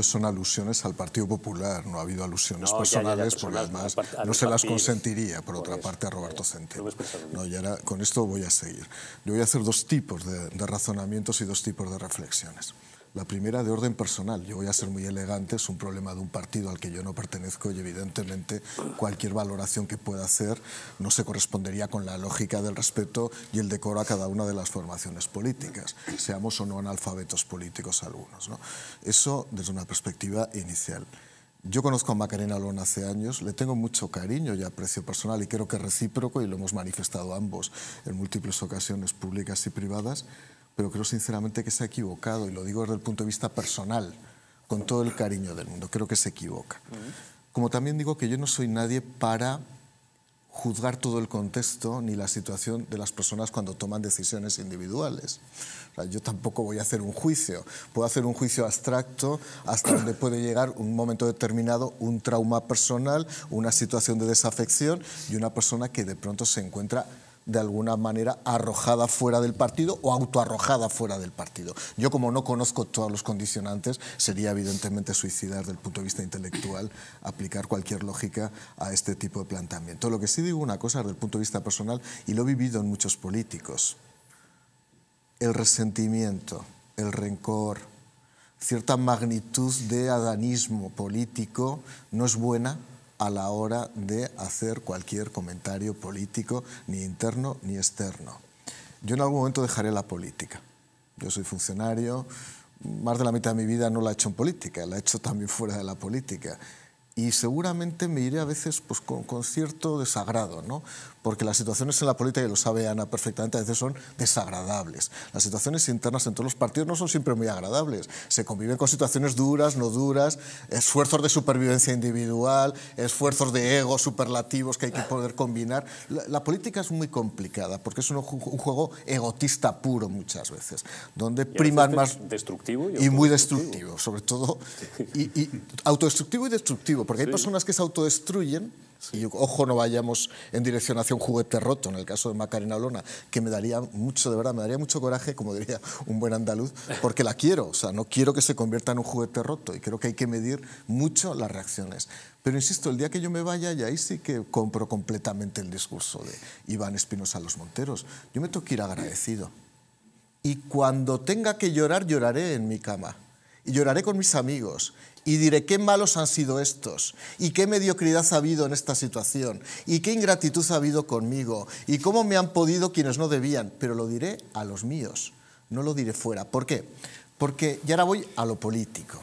Son alusiones al Partido Popular, no ha habido alusiones personales, por porque no se las consentiría, por, otra pues, parte, a Roberto eh, Centeno. No, ya con esto voy a seguir. Yo voy a hacer dos tipos de razonamientos y dos tipos de reflexiones. La primera de orden personal. Yo voy a ser muy elegante, es un problema de un partido al que yo no pertenezco y evidentemente cualquier valoración que pueda hacer no se correspondería con la lógica del respeto y el decoro a cada una de las formaciones políticas, seamos o no analfabetos políticos algunos. Eso desde una perspectiva inicial. Yo conozco a Macarena Alón hace años, le tengo mucho cariño y aprecio personal y creo que recíproco y lo hemos manifestado ambos en múltiples ocasiones públicas y privadas, pero creo sinceramente que se ha equivocado, y lo digo desde el punto de vista personal, con todo el cariño del mundo, creo que se equivoca. Como también digo que yo no soy nadie para juzgar todo el contexto ni la situación de las personas cuando toman decisiones individuales. yo tampoco voy a hacer un juicio. Puedo hacer un juicio abstracto hasta donde puede llegar un momento determinado un trauma personal, una situación de desafección y una persona que de pronto se encuentra de alguna manera arrojada fuera del partido o autoarrojada fuera del partido. Yo como no conozco todos los condicionantes, sería evidentemente suicidar desde el punto de vista intelectual aplicar cualquier lógica a este tipo de planteamiento. Lo que sí digo una cosa desde el punto de vista personal, y lo he vivido en muchos políticos, el resentimiento, el rencor, cierta magnitud de adanismo político no es buena a la hora de hacer cualquier comentario político, ni interno ni externo. Yo en algún momento dejaré la política. Yo soy funcionario, más de la mitad de mi vida no la he hecho en política, la he hecho también fuera de la política y seguramente me iré a veces pues, con, cierto desagrado, ¿no? porque las situaciones en la política, y lo sabe Ana perfectamente, a veces son desagradables. Las situaciones internas en todos los partidos no son siempre muy agradables. Se conviven con situaciones duras, no duras, esfuerzos de supervivencia individual, esfuerzos de ego superlativos que hay que poder combinar. La, política es muy complicada porque es un, juego egotista puro muchas veces, donde priman más... Destructivo y, muy destructivo, sobre todo. y autodestructivo y destructivo porque hay personas que se autodestruyen Y ojo, no vayamos en dirección hacia un juguete roto, en el caso de Macarena Olona, que me daría mucho, de verdad, me daría mucho coraje, como diría un buen andaluz, porque la quiero, o sea, no quiero que se convierta en un juguete roto y creo que hay que medir mucho las reacciones. Pero insisto, el día que yo me vaya, y ahí sí que compro completamente el discurso de Iván Espinosa Los Monteros, yo me tengo que ir agradecido. Y cuando tenga que llorar, lloraré en mi cama. Y lloraré con mis amigos y diré qué malos han sido estos, y qué mediocridad ha habido en esta situación, y qué ingratitud ha habido conmigo, y cómo me han podido quienes no debían, pero lo diré a los míos, no lo diré fuera. ¿Por qué? Porque, y ahora voy a lo político,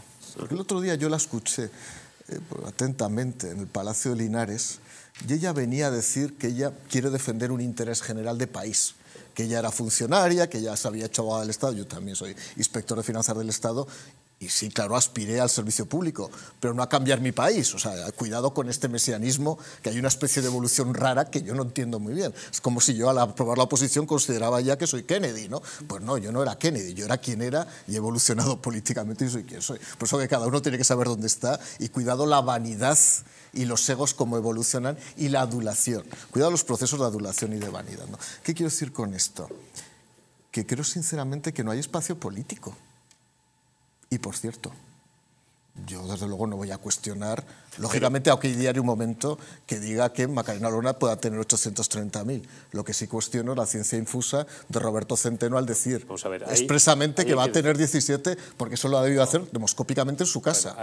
el otro día yo la escuché eh, pues, atentamente en el Palacio de Linares, y ella venía a decir que ella quiere defender un interés general de país que ella era funcionaria, que ya se había abogada del Estado, yo también soy inspector de finanzas del Estado, y sí, claro, aspiré al servicio público, pero no a cambiar mi país. O sea, cuidado con este mesianismo, que hay una especie de evolución rara que yo no entiendo muy bien. Es como si yo al aprobar la oposición consideraba ya que soy Kennedy, ¿no? Pues no, yo no era Kennedy, yo era quien era y he evolucionado políticamente y soy quien soy. Por eso que cada uno tiene que saber dónde está y cuidado la vanidad y los egos como evolucionan y la adulación. Cuidado los procesos de adulación y de vanidad, ¿no? ¿Qué quiero decir con esto? Que creo sinceramente que no hay espacio político y por cierto, yo desde luego no voy a cuestionar, lógicamente, aunque hay un momento que diga que Macarena Lona pueda tener 830.000. Lo que sí cuestiono es la ciencia infusa de Roberto Centeno al decir expresamente que va a tener 17, porque eso lo ha debido hacer demoscópicamente en su casa.